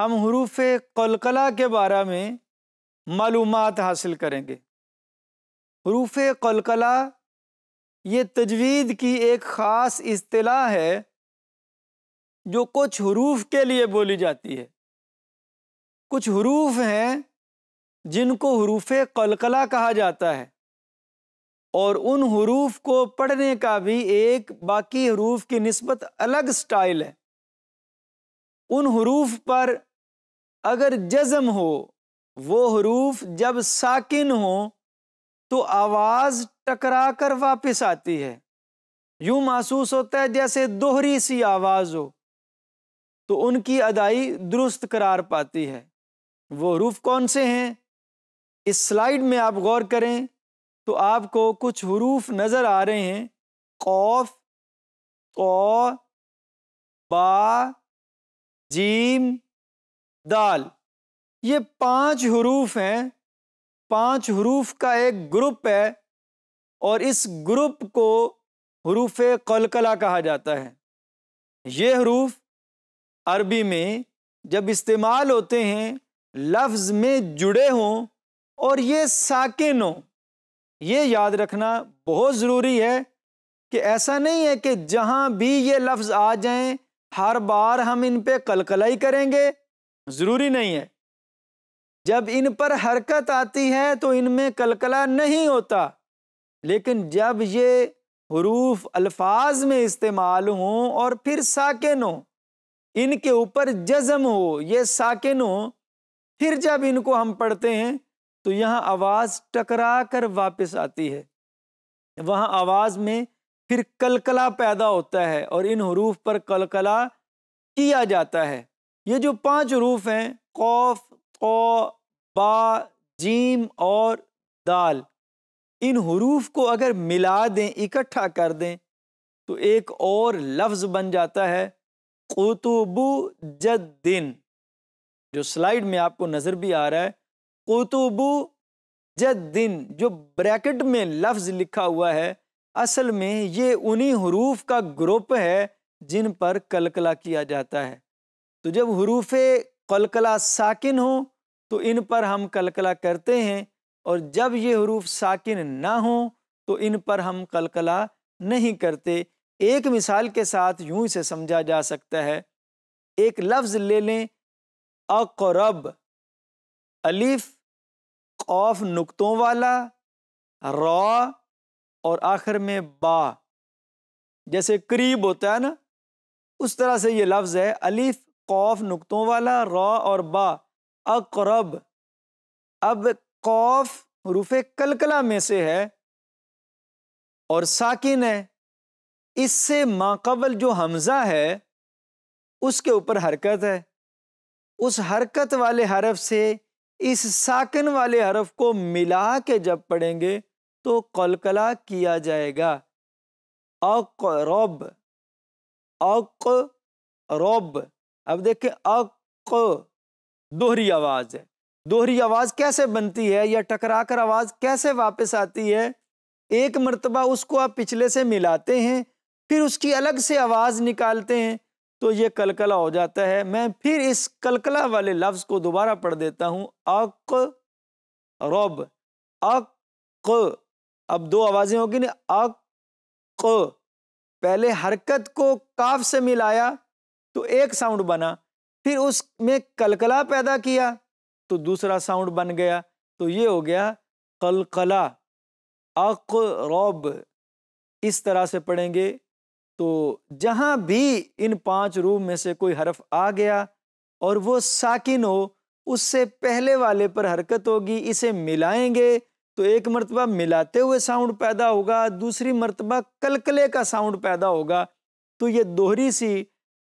हम हरूफ कलकला के बारे में मालूम हासिल करेंगे हरूफ कलकला ये तजवीद की एक ख़ास अतलाह है जो कुछ हरूफ के लिए बोली जाती है कुछ हरूफ हैं जिनको हरूफ कलकला कहा जाता है और उन हरूफ को पढ़ने का भी एक बाकी हरूफ की नस्बत अलग स्टाइल है उन हरूफ पर अगर जज़म हो वो हरूफ जब साकिन हो तो आवाज़ टकरा कर वापस आती है यूँ महसूस होता है जैसे दोहरी सी आवाज़ हो तो उनकी अदाई दुरुस्त करार पाती है वो हरूफ कौन से हैं इस स्लाइड में आप गौर करें तो आपको कुछ हरूफ नज़र आ रहे हैं कौफ तो बा जीम दाल ये पांच हरूफ हैं पांच हरूफ का एक ग्रुप है और इस ग्रुप को हरूफ कलकला कहा जाता है ये हरूफ अरबी में जब इस्तेमाल होते हैं लफ्ज़ में जुड़े हों और ये साकिन हों ये याद रखना बहुत ज़रूरी है कि ऐसा नहीं है कि जहाँ भी ये लफ्ज़ आ जाएं हर बार हम इन पे कलकलाई करेंगे ज़रूरी नहीं है जब इन पर हरकत आती है तो इनमें कलकला नहीं होता लेकिन जब ये हरूफ अल्फाज में इस्तेमाल हों और फिर साकिन हो इनके ऊपर जज़म हो ये साकिन हो फिर जब इनको हम पढ़ते हैं तो यहाँ आवाज़ टकरा कर वापस आती है वहाँ आवाज़ में फिर कलकला पैदा होता है और इन हरूफ पर कलकला किया जाता है ये जो पांच रूफ़ हैं कौफ कौ बा जीम और दाल इन हरूफ को अगर मिला दें इकट्ठा कर दें तो एक और लफ्ज़ बन जाता है कुतुबु जद्दिन जो स्लाइड में आपको नज़र भी आ रहा है कुतुबु जद्दिन जो ब्रैकेट में लफ्ज़ लिखा हुआ है असल में ये उन्हीं हरूफ का ग्रुप है जिन पर कलकला किया जाता है तो जब हरूफ कलकला साकिन हो तो इन पर हम कलकला करते हैं और जब ये हरूफ साकिन ना हो तो इन पर हम कलकला नहीं करते एक मिसाल के साथ यूं इसे समझा जा सकता है एक लफ्ज़ ले लें अकरब अलिफ खौफ नुकतों वाला रॉ और आखिर में बा जैसे करीब होता है ना उस तरह से ये लफ्ज़ है अलिफ कौफ नुकतों वाला रॉ और बा अकरब अब कौफ हरूफ कलकला में से है और साकिन है इससे माकबल जो हमज़ा है उसके ऊपर हरकत है उस हरकत वाले हरफ से इस साकिन वाले हरफ को मिला के जब पढ़ेंगे तो कलकला किया जाएगा अकरब अक रब अब देखें अक दोहरी आवाज़ है दोहरी आवाज़ कैसे बनती है या टकरा कर आवाज़ कैसे वापस आती है एक मरतबा उसको आप पिछले से मिलाते हैं फिर उसकी अलग से आवाज़ निकालते हैं तो ये कलकला हो जाता है मैं फिर इस कलकला वाले लफ्ज़ को दोबारा पढ़ देता हूँ अक रब अक अब दो आवाज़ें होगी ना अक पहले हरकत को काफ से मिलाया तो एक साउंड बना फिर उसमें कलकला पैदा किया तो दूसरा साउंड बन गया तो ये हो गया कलकला रौब इस तरह से पढ़ेंगे तो जहाँ भी इन पांच रूप में से कोई हरफ आ गया और वो साकिन हो उससे पहले वाले पर हरकत होगी इसे मिलाएंगे तो एक मरतबा मिलाते हुए साउंड पैदा होगा दूसरी मरतबा कलकले का साउंड पैदा होगा तो ये दोहरी सी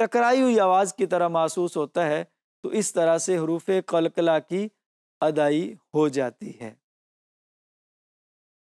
टकराई हुई आवाज़ की तरह महसूस होता है तो इस तरह से हरूफ कलकला की अदाई हो जाती है